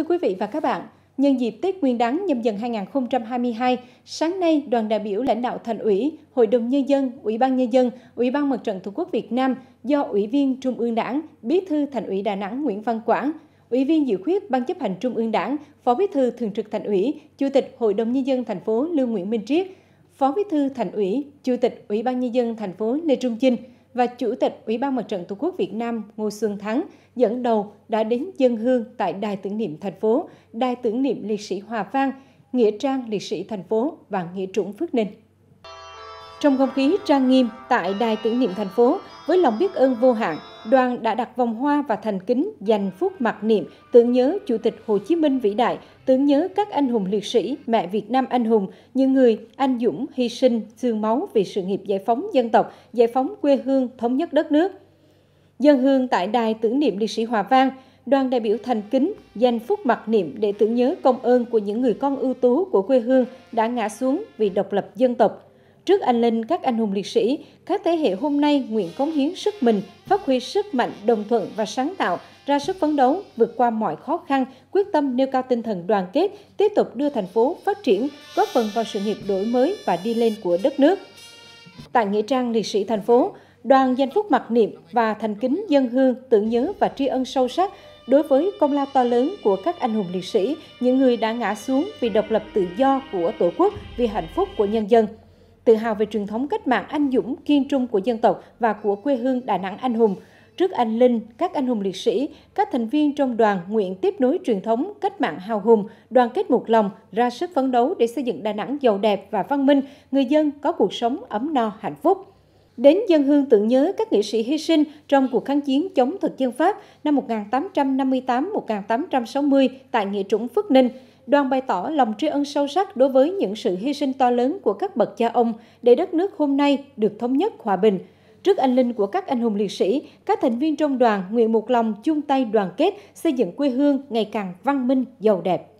Thưa quý vị và các bạn, nhân dịp Tết Nguyên đán nhâm dần 2022, sáng nay đoàn đại biểu lãnh đạo thành ủy, Hội đồng Nhân dân, Ủy ban Nhân dân, Ủy ban Mặt trận Tổ quốc Việt Nam do Ủy viên Trung ương Đảng, Bí thư Thành ủy Đà Nẵng Nguyễn Văn Quảng, Ủy viên dự khuyết Ban chấp hành Trung ương Đảng, Phó Bí thư Thường trực Thành ủy, Chủ tịch Hội đồng Nhân dân thành phố Lương Nguyễn Minh Triết, Phó Bí thư Thành ủy, Chủ tịch Ủy ban Nhân dân thành phố Lê Trung Chinh, và Chủ tịch Ủy ban Mặt trận Tổ quốc Việt Nam Ngô Xuân Thắng dẫn đầu đã đến dân hương tại Đài tưởng niệm thành phố, Đài tưởng niệm liệt sĩ Hòa Vang, Nghĩa trang liệt sĩ thành phố và Nghĩa trũng Phước Ninh. Trong không khí trang nghiêm tại Đài tưởng niệm thành phố, với lòng biết ơn vô hạn, đoàn đã đặt vòng hoa và thành kính dành phút mặc niệm tưởng nhớ Chủ tịch Hồ Chí Minh vĩ đại, tưởng nhớ các anh hùng liệt sĩ, mẹ Việt Nam anh hùng, những người anh dũng hy sinh xương máu vì sự nghiệp giải phóng dân tộc, giải phóng quê hương, thống nhất đất nước. Dân hương tại đài tưởng niệm liệt sĩ Hòa Vang, đoàn đại biểu thành kính dành phút mặc niệm để tưởng nhớ công ơn của những người con ưu tú của quê hương đã ngã xuống vì độc lập dân tộc, Trước anh linh các anh hùng liệt sĩ, các thế hệ hôm nay nguyện cống hiến sức mình, phát huy sức mạnh, đồng thuận và sáng tạo, ra sức phấn đấu, vượt qua mọi khó khăn, quyết tâm nêu cao tinh thần đoàn kết, tiếp tục đưa thành phố phát triển, góp phần vào sự nghiệp đổi mới và đi lên của đất nước. Tại Nghĩa trang Liệt sĩ thành phố, đoàn danh phúc mặc niệm và thành kính dân hương tưởng nhớ và tri ân sâu sắc đối với công lao to lớn của các anh hùng liệt sĩ, những người đã ngã xuống vì độc lập tự do của Tổ quốc, vì hạnh phúc của nhân dân tự hào về truyền thống cách mạng anh dũng, kiên trung của dân tộc và của quê hương Đà Nẵng anh hùng. Trước anh Linh, các anh hùng liệt sĩ, các thành viên trong đoàn nguyện tiếp nối truyền thống cách mạng hào hùng, đoàn kết một lòng, ra sức phấn đấu để xây dựng Đà Nẵng giàu đẹp và văn minh, người dân có cuộc sống ấm no hạnh phúc đến dân hương tưởng nhớ các nghệ sĩ hy sinh trong cuộc kháng chiến chống thực dân Pháp năm 1858-1860 tại Nghĩa Trũng Phước Ninh – đoàn bày tỏ lòng tri ân sâu sắc đối với những sự hy sinh to lớn của các bậc cha ông để đất nước hôm nay được thống nhất hòa bình. Trước anh linh của các anh hùng liệt sĩ, các thành viên trong đoàn nguyện một lòng chung tay đoàn kết xây dựng quê hương ngày càng văn minh, giàu đẹp.